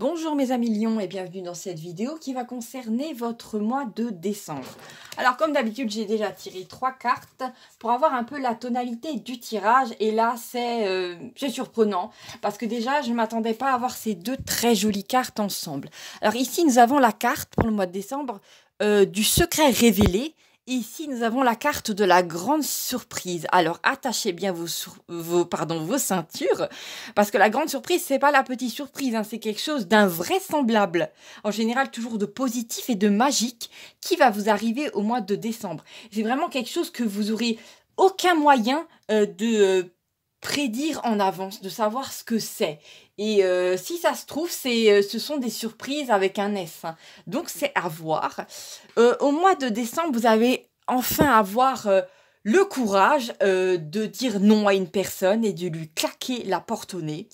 Bonjour mes amis Lyon et bienvenue dans cette vidéo qui va concerner votre mois de décembre. Alors comme d'habitude j'ai déjà tiré trois cartes pour avoir un peu la tonalité du tirage et là c'est euh, surprenant parce que déjà je ne m'attendais pas à avoir ces deux très jolies cartes ensemble. Alors ici nous avons la carte pour le mois de décembre euh, du secret révélé Ici, nous avons la carte de la grande surprise. Alors, attachez bien vos, ceintures, parce que la grande surprise, c'est pas la petite surprise, hein, c'est quelque chose d'invraisemblable. En général, toujours de positif et de magique, qui va vous arriver au mois de décembre. C'est vraiment quelque chose que vous aurez aucun moyen euh, de euh, prédire en avance, de savoir ce que c'est. Et euh, si ça se trouve, c'est, euh, ce sont des surprises avec un S. Hein. Donc c'est à voir. Euh, au mois de décembre, vous avez enfin avoir le courage de dire non à une personne et de lui claquer la porte au nez.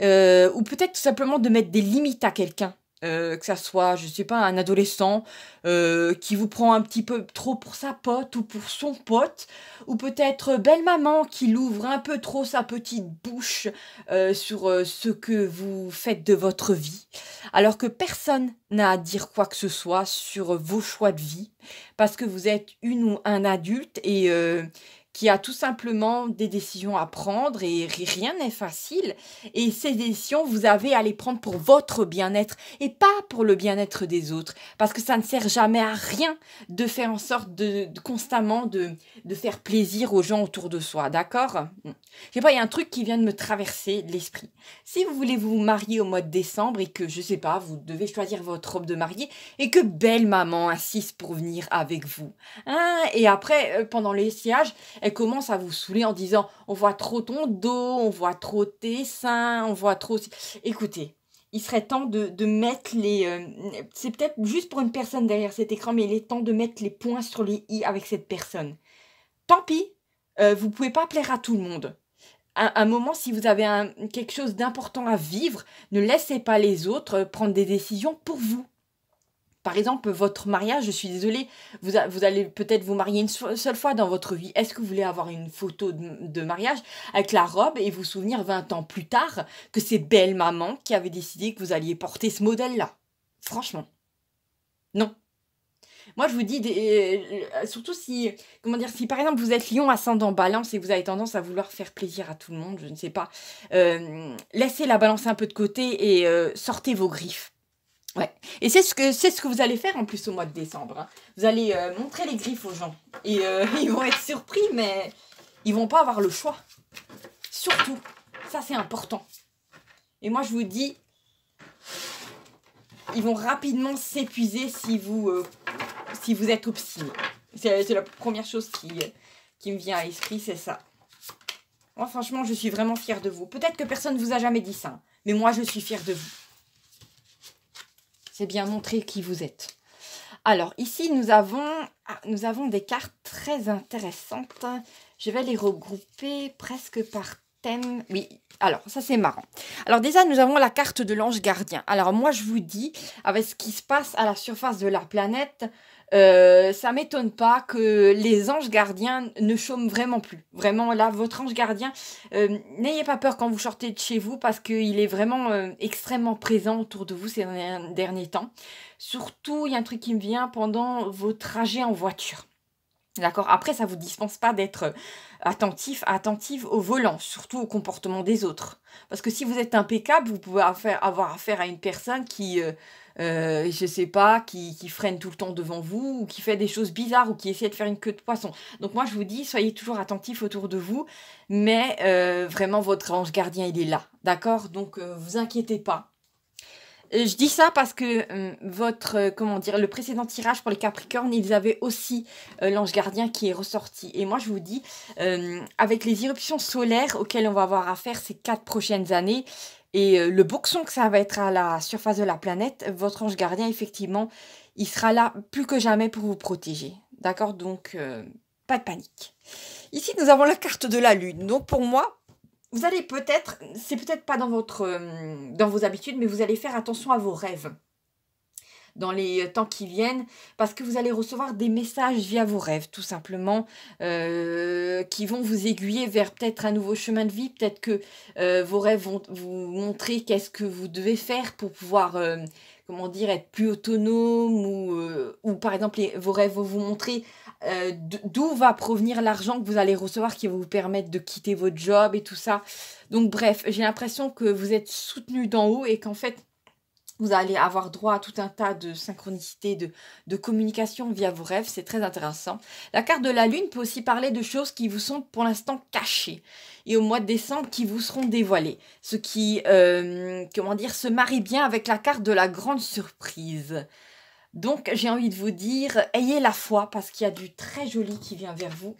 ou peut-être tout simplement de mettre des limites à quelqu'un. Euh, que ça soit, je ne sais pas, un adolescent euh, qui vous prend un petit peu trop pour sa pote ou pour son pote, ou peut-être belle maman qui l'ouvre un peu trop sa petite bouche euh, sur ce que vous faites de votre vie, alors que personne n'a à dire quoi que ce soit sur vos choix de vie, parce que vous êtes une ou un adulte et qui a tout simplement des décisions à prendre et rien n'est facile. Et ces décisions, vous avez à les prendre pour votre bien-être et pas pour le bien-être des autres. Parce que ça ne sert jamais à rien de faire en sorte de, constamment de, de faire plaisir aux gens autour de soi, d'accord hmm. Je sais pas, il y a un truc qui vient de me traverser l'esprit. Si vous voulez vous marier au mois de décembre et que, je sais pas, vous devez choisir votre robe de mariée et que belle maman insiste pour venir avec vous. Hein et après, euh, pendant les sièges, commence à vous saouler en disant on voit trop ton dos, on voit trop tes seins, on voit trop. Écoutez, il serait temps de, mettre les. Euh, c'est peut-être juste pour une personne derrière cet écran, mais il est temps de mettre les points sur les i avec cette personne. Tant pis, euh, vous pouvez pas plaire à tout le monde. À un moment, si vous avez quelque chose d'important à vivre, ne laissez pas les autres euh, prendre des décisions pour vous. Par exemple, votre mariage, je suis désolée, vous, allez peut-être vous marier une seule fois dans votre vie. Est-ce que vous voulez avoir une photo de, mariage avec la robe et vous souvenir 20 ans plus tard que c'est belle maman qui avait décidé que vous alliez porter ce modèle-là Franchement. Non. Moi, je vous dis, euh, surtout si, comment dire, si par exemple vous êtes lion ascendant balance et vous avez tendance à vouloir faire plaisir à tout le monde, je ne sais pas, euh, laissez la balance un peu de côté et euh, sortez vos griffes. Et c'est ce que c'est ce que vous allez faire en plus au mois de décembre. Hein. Vous allez euh, montrer les griffes aux gens et euh, ils vont être surpris, mais ils vont pas avoir le choix. Surtout, ça c'est important. Et moi je vous dis, ils vont rapidement s'épuiser si vous euh, si vous êtes obstiné. C'est la première chose qui qui me vient à l'esprit, c'est ça. Moi franchement, je suis vraiment fière de vous. Peut-être que personne ne vous a jamais dit ça, hein. mais moi je suis fière de vous. C'est bien montrer qui vous êtes. Alors ici, nous avons, ah, nous avons des cartes très intéressantes. Je vais les regrouper presque par oui, alors ça c'est marrant. Alors déjà nous avons la carte de l'ange gardien. Alors moi je vous dis, avec ce qui se passe à la surface de la planète, ça euh, ça m'étonne pas que les anges gardiens ne chôment vraiment plus. Vraiment là, votre ange gardien, euh, n'ayez pas peur quand vous sortez de chez vous parce qu'il est vraiment euh, extrêmement présent autour de vous ces derniers temps. Surtout, il y a un truc qui me vient pendant vos trajets en voiture. D'accord Après, ça ne vous dispense pas d'être euh, attentif, attentive au volant, surtout au comportement des autres. Parce que si vous êtes impeccable, vous pouvez avoir affaire à une personne qui, euh, euh, je sais pas, qui, freine tout le temps devant vous, ou qui fait des choses bizarres, ou qui essaie de faire une queue de poisson. Donc moi, je vous dis, soyez toujours attentif autour de vous, mais vraiment, votre ange gardien, il est là. D'accord Donc, vous inquiétez pas. Euh, je dis ça parce que euh, votre euh, comment dire le précédent tirage pour les Capricornes, ils avaient aussi l'ange gardien qui est ressorti. Et moi je vous dis, avec les éruptions solaires auxquelles on va avoir affaire ces quatre prochaines années et le boxon que ça va être à la surface de la planète, votre ange gardien effectivement, il sera là plus que jamais pour vous protéger. D'accord Donc pas de panique. Ici nous avons la carte de la lune. Donc pour moi vous allez peut-être, c'est peut-être pas dans, votre, euh, dans vos habitudes, mais vous allez faire attention à vos rêves dans les euh, temps qui viennent parce que vous allez recevoir des messages via vos rêves tout simplement euh, qui vont vous aiguiller vers peut-être un nouveau chemin de vie, peut-être que vos rêves vont vous montrer qu'est-ce que vous devez faire pour pouvoir comment dire, être plus autonome ou, euh, par exemple vos rêves vont vous montrer euh, d'où va provenir l'argent que vous allez recevoir qui va vous permettre de quitter votre job et tout ça. Donc bref, j'ai l'impression que vous êtes soutenu d'en haut et qu'en fait, vous allez avoir droit à tout un tas de synchronicités, de, communication via vos rêves. C'est très intéressant. La carte de la Lune peut aussi parler de choses qui vous sont pour l'instant cachées et au mois de décembre qui vous seront dévoilées. Ce qui, euh, comment dire, se marie bien avec la carte de la grande surprise. Donc j'ai envie de vous dire, ayez la foi parce qu'il y a du très joli qui vient vers vous.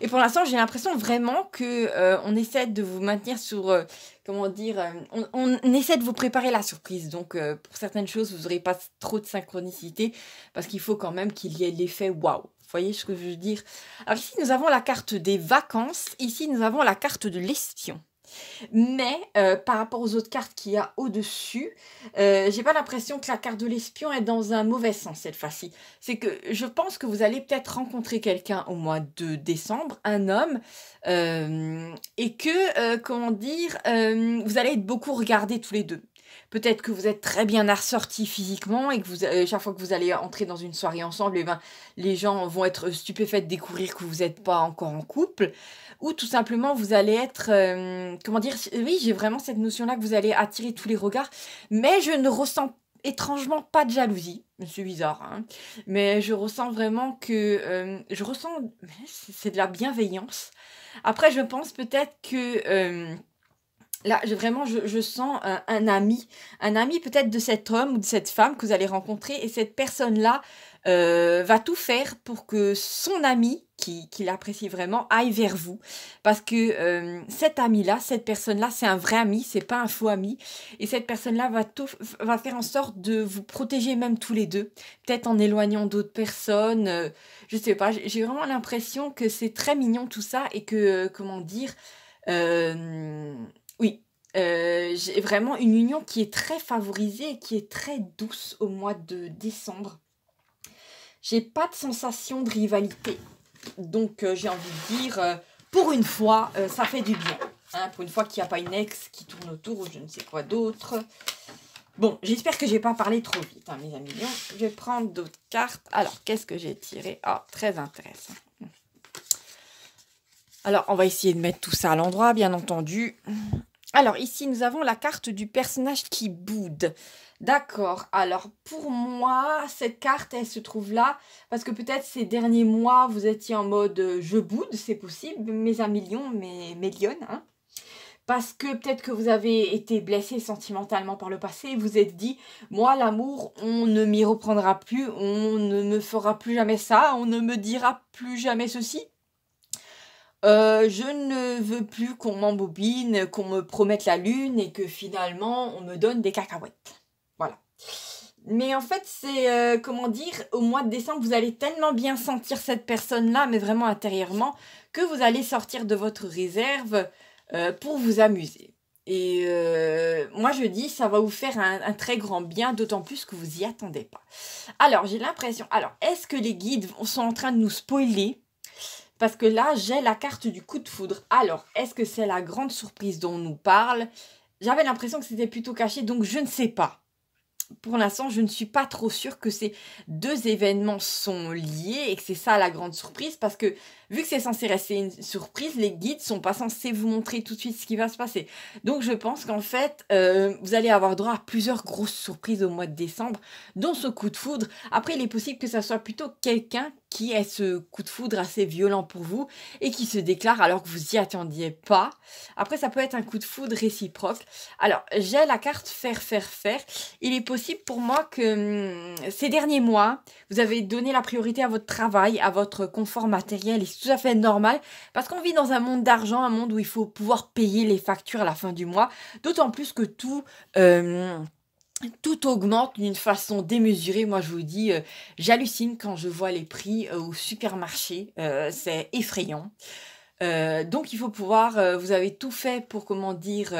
Et pour l'instant, j'ai l'impression vraiment que euh, on essaie de vous maintenir sur, euh, comment dire, euh, on, essaie de vous préparer la surprise. Donc, pour certaines choses, vous n'aurez pas trop de synchronicité parce qu'il faut quand même qu'il y ait l'effet waouh. Vous voyez ce que je veux dire Alors ici, nous avons la carte des vacances. Ici, nous avons la carte de l'estion. Mais euh, par rapport aux autres cartes qu'il y a au-dessus, euh, j'ai pas l'impression que la carte de l'espion est dans un mauvais sens cette fois-ci. C'est que je pense que vous allez peut-être rencontrer quelqu'un au mois de décembre, un homme, euh, et que, comment dire, vous allez être beaucoup regardés tous les deux peut-être que vous êtes très bien assorti physiquement et que euh, chaque fois que vous allez entrer dans une soirée ensemble, eh ben, les gens vont être stupéfaits de découvrir que vous n'êtes pas encore en couple. Ou tout simplement, vous allez être... Euh, comment dire Oui, j'ai vraiment cette notion-là que vous allez attirer tous les regards. Mais je ne ressens étrangement pas de jalousie. C'est bizarre, hein. Mais je ressens vraiment que... Euh, je ressens... C'est de la bienveillance. Après, je pense peut-être que Là, vraiment, je, sens euh, un, ami, un ami peut-être de cet homme ou de cette femme que vous allez rencontrer, et cette personne-là euh, va tout faire pour que son ami, qui, qui l'apprécie vraiment, aille vers vous. Parce que euh, cet ami-là, cette personne-là, c'est un vrai ami, c'est pas un faux ami. Et cette personne-là va, va faire en sorte de vous protéger même tous les deux, peut-être en éloignant d'autres personnes. je sais pas, j'ai vraiment l'impression que c'est très mignon tout ça, et que, comment dire... Oui, euh, j'ai vraiment une union qui est très favorisée et qui est très douce au mois de décembre. J'ai pas de sensation de rivalité. Donc euh, j'ai envie de dire, euh, pour une fois, ça fait du bien. Hein, pour une fois qu'il n'y a pas une ex qui tourne autour ou je ne sais quoi d'autre. Bon, j'espère que je n'ai pas parlé trop vite, hein, mes amis. je vais prendre d'autres cartes. Alors, qu'est-ce que j'ai tiré Ah, très intéressant. Alors, on va essayer de mettre tout ça à l'endroit, bien entendu. Alors, ici, nous avons la carte du personnage qui boude. D'accord. Alors, pour moi, cette carte, elle se trouve là. Parce que peut-être ces derniers mois, vous étiez en mode euh, je boude, c'est possible, mais un million, mais mes hein parce que peut-être que vous avez été blessé sentimentalement par le passé et vous êtes dit moi l'amour on ne m'y reprendra plus on ne me fera plus jamais ça on ne me dira plus jamais ceci euh, je ne veux plus qu'on m'embobine, qu'on me promette la lune et que finalement on me donne des cacahuètes. Voilà. Mais en fait, c'est euh, comment dire, au mois de décembre, vous allez tellement bien sentir cette personne-là, mais vraiment intérieurement, que vous allez sortir de votre réserve euh, pour vous amuser. Et moi, je dis, ça va vous faire un, un très grand bien, d'autant plus que vous n'y attendez pas. Alors, j'ai l'impression. Alors, est-ce que les guides sont en train de nous spoiler parce que là, j'ai la carte du coup de foudre. Alors, est-ce que c'est la grande surprise dont on nous parle J'avais l'impression que c'était plutôt caché, donc je ne sais pas. Pour l'instant, je ne suis pas trop sûre que ces deux événements sont liés et que c'est ça la grande surprise, parce que vu que c'est censé rester une surprise, les guides sont pas censés vous montrer tout de suite ce qui va se passer. Donc je pense qu'en fait, euh, vous allez avoir droit à plusieurs grosses surprises au mois de décembre, dont ce coup de foudre. Après, il est possible que ça soit plutôt quelqu'un qui ait ce coup de foudre assez violent pour vous et qui se déclare alors que vous y attendiez pas. Après, ça peut être un coup de foudre réciproque. Alors, j'ai la carte faire, faire, faire. Il est possible pour moi que hum, ces derniers mois, vous avez donné la priorité à votre travail, à votre confort matériel et tout à fait normal parce qu'on vit dans un monde d'argent, un monde où il faut pouvoir payer les factures à la fin du mois, d'autant plus que tout... Euh, tout augmente d'une façon démesurée. Moi, je vous dis, euh, j'hallucine quand je vois les prix euh, au supermarché. c'est effrayant. donc, il faut pouvoir, vous avez tout fait pour, comment dire,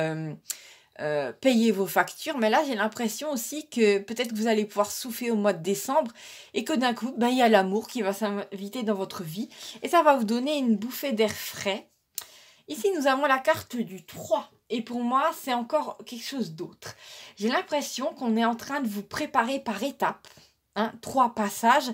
euh, payer vos factures. Mais là, j'ai l'impression aussi que peut-être que vous allez pouvoir souffler au mois de décembre et que d'un coup, ben, il y a l'amour qui va s'inviter dans votre vie et ça va vous donner une bouffée d'air frais. Ici, nous avons la carte du 3. Et pour moi, c'est encore quelque chose d'autre. J'ai l'impression qu'on est en train de vous préparer par étapes, hein, trois passages,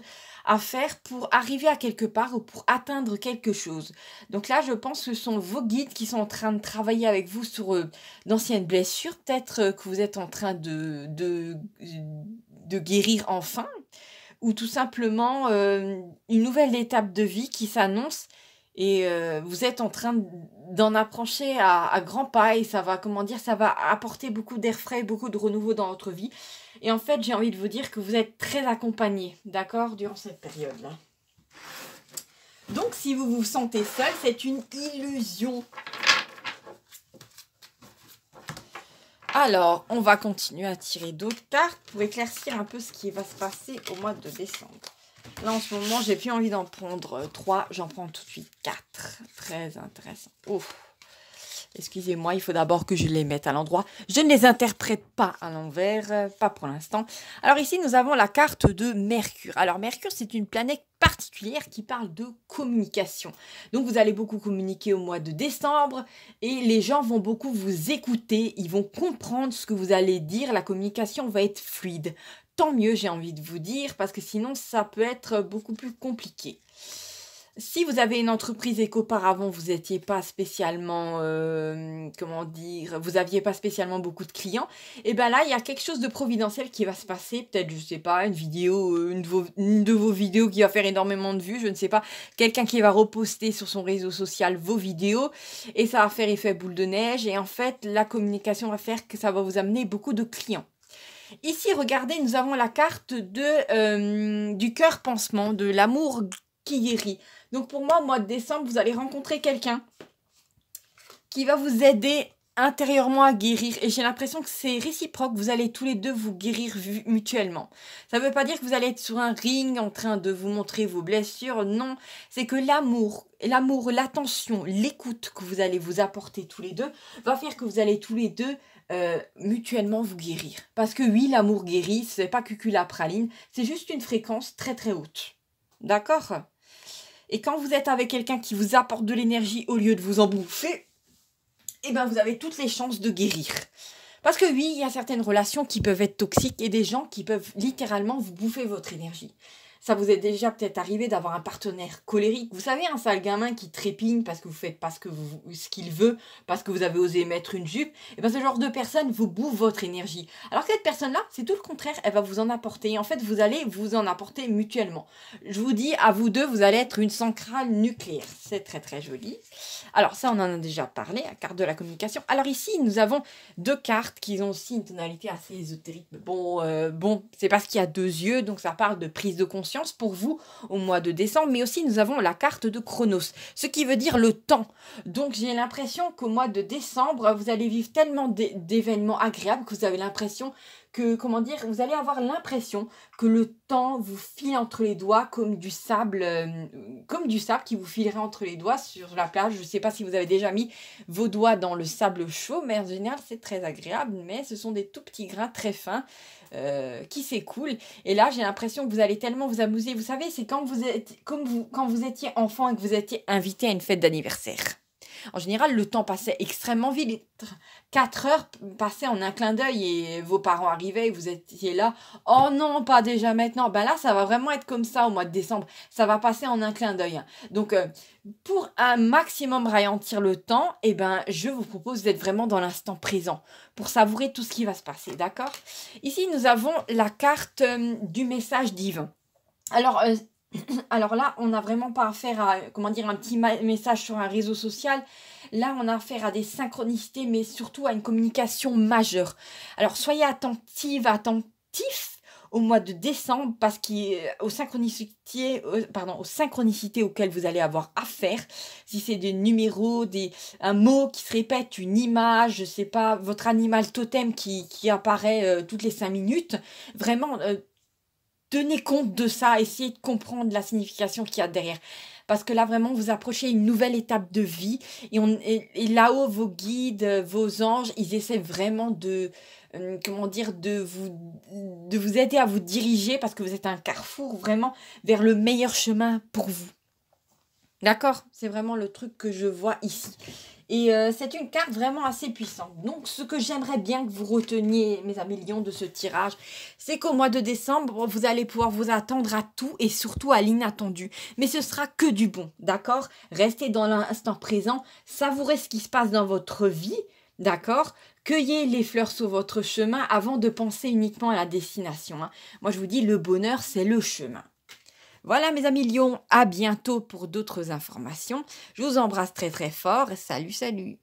à faire pour arriver à quelque part ou pour atteindre quelque chose. Donc là, je pense que ce sont vos guides qui sont en train de travailler avec vous sur euh, d'anciennes blessures, peut-être euh, que vous êtes en train de, de, de guérir enfin, ou tout simplement euh, une nouvelle étape de vie qui s'annonce et vous êtes en train d'en approcher à, à grands pas et ça va, comment dire, ça va apporter beaucoup d'air frais, beaucoup de renouveau dans votre vie. Et en fait, j'ai envie de vous dire que vous êtes très accompagné, d'accord, durant cette période-là. Donc, si vous vous sentez seul, c'est une illusion. Alors, on va continuer à tirer d'autres cartes pour éclaircir un peu ce qui va se passer au mois de décembre. Là, en ce moment, j'ai plus envie d'en prendre trois, j'en prends tout de suite 4. Très intéressant. Ouf. Excusez-moi, il faut d'abord que je les mette à l'endroit. Je ne les interprète pas à l'envers, euh, pas pour l'instant. Alors ici, nous avons la carte de Mercure. Alors Mercure, c'est une planète particulière qui parle de communication. Donc vous allez beaucoup communiquer au mois de décembre et les gens vont beaucoup vous écouter, ils vont comprendre ce que vous allez dire, la communication va être fluide. Tant mieux, j'ai envie de vous dire, parce que sinon ça peut être beaucoup plus compliqué si vous avez une entreprise et qu'auparavant vous n'étiez pas spécialement, euh, comment dire, vous n'aviez pas spécialement beaucoup de clients, et eh bien là il y a quelque chose de providentiel qui va se passer, peut-être je sais pas, une vidéo, euh, une de, vos, vidéos qui va faire énormément de vues, je ne sais pas, quelqu'un qui va reposter sur son réseau social vos vidéos et ça va faire effet boule de neige et en fait la communication va faire que ça va vous amener beaucoup de clients. Ici, regardez, nous avons la carte de, euh, du cœur pansement, de l'amour qui guérit. Donc pour moi, au mois de décembre, vous allez rencontrer quelqu'un qui va vous aider intérieurement à guérir et j'ai l'impression que c'est réciproque, vous allez tous les deux vous guérir mutuellement. Ça ne veut pas dire que vous allez être sur un ring en train de vous montrer vos blessures, non, c'est que l'amour, l'amour, l'attention, l'écoute que vous allez vous apporter tous les deux va faire que vous allez tous les deux euh, mutuellement vous guérir. Parce que oui, l'amour guérit, c'est pas cuculapraline. praline, c'est juste une fréquence très très haute. D'accord et quand vous êtes avec quelqu'un qui vous apporte de l'énergie au lieu de vous en bouffer, eh ben vous avez toutes les chances de guérir. Parce que oui, il y a certaines relations qui peuvent être toxiques et des gens qui peuvent littéralement vous bouffer votre énergie. Ça vous est déjà peut-être arrivé d'avoir un partenaire colérique. Vous savez, un sale gamin qui trépigne parce que vous faites pas ce qu'il veut, parce que vous avez osé mettre une jupe. Et eh bien, ce genre de personne vous bouffe votre énergie. Alors que cette personne-là, c'est tout le contraire. Elle va vous en apporter. en fait, vous allez vous en apporter mutuellement. Je vous dis, à vous deux, vous allez être une centrale nucléaire. C'est très, très joli. Alors, ça, on en a déjà parlé, la carte de la communication. Alors ici, nous avons deux cartes qui ont aussi une tonalité assez ésotérique. bon, euh, bon, c'est parce qu'il y a deux yeux, donc ça parle de prise de conscience pour vous au mois de décembre, mais aussi nous avons la carte de Chronos, ce qui veut dire le temps. Donc j'ai l'impression qu'au mois de décembre, vous allez vivre tellement d'événements agréables que vous avez l'impression que, comment dire, vous allez avoir l'impression que le temps vous file entre les doigts comme du sable, euh, comme du sable qui vous filerait entre les doigts sur la plage. Je ne sais pas si vous avez déjà mis vos doigts dans le sable chaud, mais en général c'est très agréable, mais ce sont des tout petits grains très fins euh, qui s'écoulent. Et là j'ai l'impression que vous allez tellement vous amuser. Vous savez, c'est quand vous êtes, comme vous, quand vous étiez enfant et que vous étiez invité à une fête d'anniversaire en général, le temps passait extrêmement vite. Quatre heures passaient en un clin d'œil et vos parents arrivaient et vous étiez là. Oh non, pas déjà maintenant. Ben là, ça va vraiment être comme ça au mois de décembre. Ça va passer en un clin d'œil. Donc, euh, pour un maximum ralentir le temps, eh ben, je vous propose d'être vraiment dans l'instant présent pour savourer tout ce qui va se passer, d'accord Ici, nous avons la carte euh, du message divin. Alors, euh, Alors là, on n'a vraiment pas affaire à comment dire un petit message sur un réseau social. Là, on a affaire à des synchronicités, mais surtout à une communication majeure. Alors soyez attentive, attentifs au mois de décembre parce qu'aux synchronicités, euh, pardon, aux synchronicités auxquelles vous allez avoir affaire, si c'est des numéros, des un mot qui se répète, une image, je sais pas, votre animal totem qui, apparaît euh, toutes les cinq minutes, vraiment. Euh, tenez compte de ça, essayez de comprendre la signification qu'il y a derrière. Parce que là, vraiment, vous approchez une nouvelle étape de vie. Et, là-haut, vos guides, vos anges, ils essaient vraiment de, euh, comment dire, de vous, de vous aider à vous diriger parce que vous êtes un carrefour vraiment vers le meilleur chemin pour vous. D'accord C'est vraiment le truc que je vois ici. Et euh, c'est une carte vraiment assez puissante. Donc ce que j'aimerais bien que vous reteniez, mes amis lions, de ce tirage, c'est qu'au mois de décembre, vous allez pouvoir vous attendre à tout et surtout à l'inattendu. Mais ce sera que du bon, d'accord Restez dans l'instant présent, savourez ce qui se passe dans votre vie, d'accord Cueillez les fleurs sur votre chemin avant de penser uniquement à la destination. Hein. Moi je vous dis, le bonheur, c'est le chemin. Voilà mes amis Lyon, à bientôt pour d'autres informations. Je vous embrasse très très fort. Salut, salut